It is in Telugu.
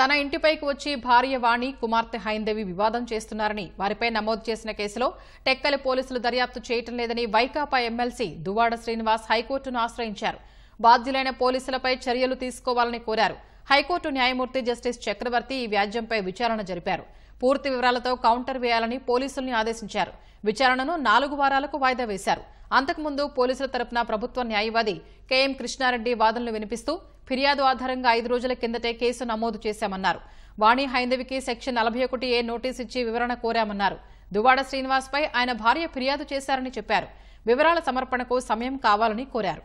తన ఇంటిపైకి వచ్చి భార్య వాణి కుమార్తె హైందవి వివాదం చేస్తున్నారని వారిపై నమోదు చేసిన కేసులో టెక్కలి పోలీసులు దర్యాప్తు చేయటం లేదని వైకాపా ఎమ్మెల్సీ దువాడ శ్రీనివాస్ హైకోర్టును ఆశ్రయించారు బాధ్యులైన పోలీసులపై చర్యలు తీసుకోవాలని కోరారు హైకోర్టు న్యాయమూర్తి జస్టిస్ చక్రవర్తి ఈ వ్యాజ్యంపై విచారణ జరిపారు పూర్తి వివరాలతో కౌంటర్ వేయాలని పోలీసుల్ని ఆదేశించారు విచారణను నాలుగు వారాలకు వాయిదా వేశారు అంతకుముందు పోలీసుల తరపున ప్రభుత్వ న్యాయవాది కెఎం కృష్ణారెడ్డి వాదనలు వినిపిస్తూ ఫిర్యాదు ఆధారంగా ఐదు రోజుల కిందటే కేసు నమోదు చేశామన్నారు వాణి హైందవికి సెక్షన్ నలభై ఒకటి ఏ నోటీస్ ఇచ్చి వివరణ కోరామన్నారు దువాడ శ్రీనివాస్పై ఆయన భార్య ఫిర్యాదు చేశారని చెప్పారు వివరాల సమర్పణకు సమయం కావాలని కోరారు